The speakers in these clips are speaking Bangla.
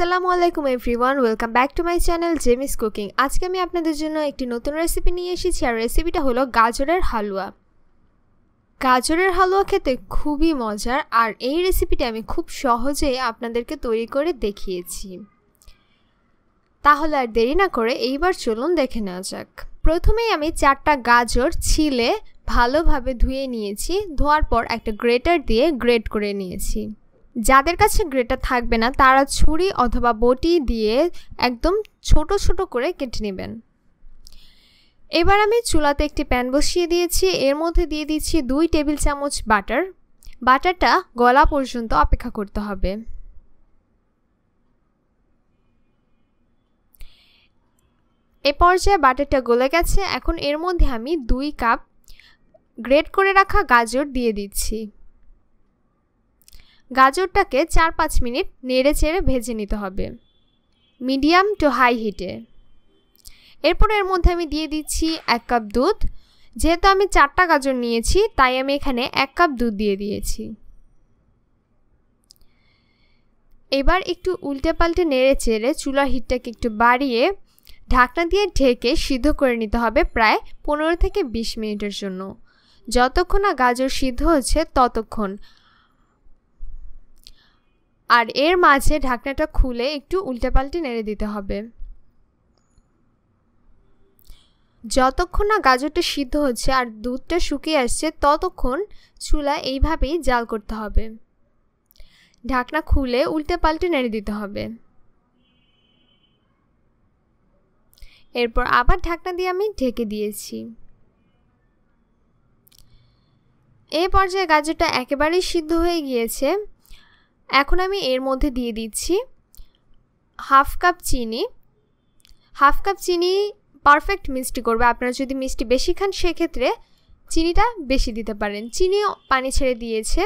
আসসালামু আলাইকুম everyone welcome back to my channel জেমিস কুকিং আজকে আমি আপনাদের জন্য একটি নতুন রেসিপি নিয়ে এসেছি আর রেসিপিটা হলো গাজরের হালুয়া গাজরের হালুয়া খেতে খুবই মজার আর এই রেসিপিটি আমি খুব সহজে আপনাদেরকে তৈরি করে দেখিয়েছি তাহলে আর দেরি না করে এইবার চলুন দেখে নেওয়া যাক প্রথমেই আমি চারটা গাজর ছিলে ভালোভাবে ধুয়ে নিয়েছি ধোয়ার পর একটা গ্রেটার দিয়ে গ্রেট করে নিয়েছি যাদের কাছে গ্রেটার থাকবে না তারা ছুরি অথবা বটি দিয়ে একদম ছোট ছোট করে কেটে নেবেন এবার আমি চুলাতে একটি প্যান বসিয়ে দিয়েছি এর মধ্যে দিয়ে দিচ্ছি দুই টেবিল চামচ বাটার বাটারটা গলা পর্যন্ত অপেক্ষা করতে হবে এ পর্যায়ে বাটারটা গলে গেছে এখন এর মধ্যে আমি দুই কাপ গ্রেট করে রাখা গাজর দিয়ে দিচ্ছি গাজরটাকে চার পাঁচ মিনিট নেড়ে চেড়ে ভেজে নিতে হবে মিডিয়াম টু হাই হিটে এরপর এর মধ্যে আমি দিয়ে দিচ্ছি এক কাপ দুধ যেহেতু আমি চারটা গাজর নিয়েছি তাই আমি এখানে এক কাপ দুধ দিয়ে দিয়েছি এবার একটু উল্টে পাল্টে নেড়ে চেড়ে চুলার হিটটাকে একটু বাড়িয়ে ঢাকনা দিয়ে ঢেকে সিদ্ধ করে নিতে হবে প্রায় পনেরো থেকে বিশ মিনিটের জন্য যতক্ষণ না গাজর সিদ্ধ হচ্ছে ততক্ষণ আর এর মাঝে ঢাকনাটা খুলে একটু উল্টেপাল্টে নেড়ে দিতে হবে যতক্ষণ না গাজরটা সিদ্ধ হচ্ছে আর দুধটা শুকিয়ে আসছে ততক্ষণ চুলা এইভাবেই জাল করতে হবে ঢাকনা খুলে উল্টে পাল্টে নেড়ে দিতে হবে এরপর আবার ঢাকনা দিয়ে আমি ঢেকে দিয়েছি এ পর্যায়ে গাজরটা একেবারেই সিদ্ধ হয়ে গিয়েছে এখন আমি এর মধ্যে দিয়ে দিচ্ছি হাফ কাপ চিনি হাফ কাপ চিনি পারফেক্ট মিষ্টি করবে আপনারা যদি মিষ্টি বেশি খান সেক্ষেত্রে চিনিটা বেশি দিতে পারেন চিনি পানি ছেড়ে দিয়েছে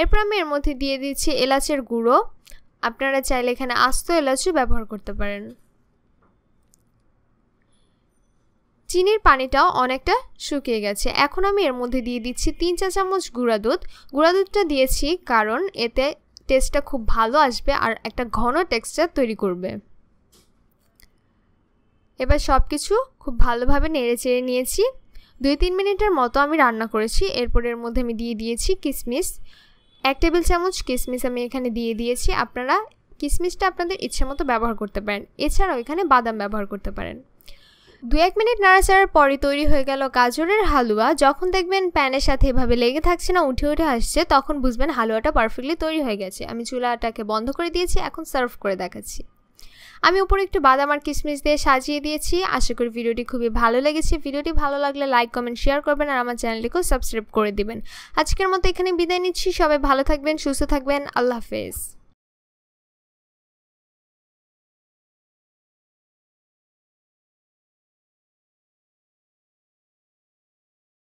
এরপর আমি এর মধ্যে দিয়ে দিচ্ছি এলাচের গুঁড়ো আপনারা চাইলে এখানে আস্ত এলাচও ব্যবহার করতে পারেন চিনির পানিটাও অনেকটা শুকিয়ে গেছে এখন আমি এর মধ্যে দিয়ে দিচ্ছি তিন চা চামচ গুঁড়া দুধ গুঁড়া দুধটা দিয়েছি কারণ এতে টেস্টটা খুব ভালো আসবে আর একটা ঘন টেক্সচার তৈরি করবে এবার সব কিছু খুব ভালোভাবে নেড়ে চেড়ে নিয়েছি দুই তিন মিনিটের মতো আমি রান্না করেছি এরপর এর মধ্যে আমি দিয়ে দিয়েছি কিশমিশ এক টেবিল চামচ কিশমিশ আমি এখানে দিয়ে দিয়েছি আপনারা কিশমিশটা আপনাদের ইচ্ছে মতো ব্যবহার করতে পারেন এছাড়াও এখানে বাদাম ব্যবহার করতে পারেন দু এক মিনিট নাড়াচাড়ার পরে তৈরি হয়ে গেল গাজরের হালুয়া যখন দেখবেন প্যানের সাথে এভাবে লেগে থাকছে না উঠে উঠে আসছে তখন বুঝবেন হালুয়াটা পারফেক্টলি তৈরি হয়ে গেছে আমি চুলাটাকে বন্ধ করে দিয়েছি এখন সার্ভ করে দেখাচ্ছি আমি উপরে একটু বাদাম আর কিশমিশ দিয়ে সাজিয়ে দিয়েছি আশা করি ভিডিওটি খুবই ভালো লেগেছে ভিডিওটি ভালো লাগলে লাইক কমেন্ট শেয়ার করবেন আর আমার চ্যানেলটিকেও সাবস্ক্রাইব করে দিবেন আজকের মতো এখানে বিদায় নিচ্ছি সবাই ভালো থাকবেন সুস্থ থাকবেন আল্লাহ হাফেজ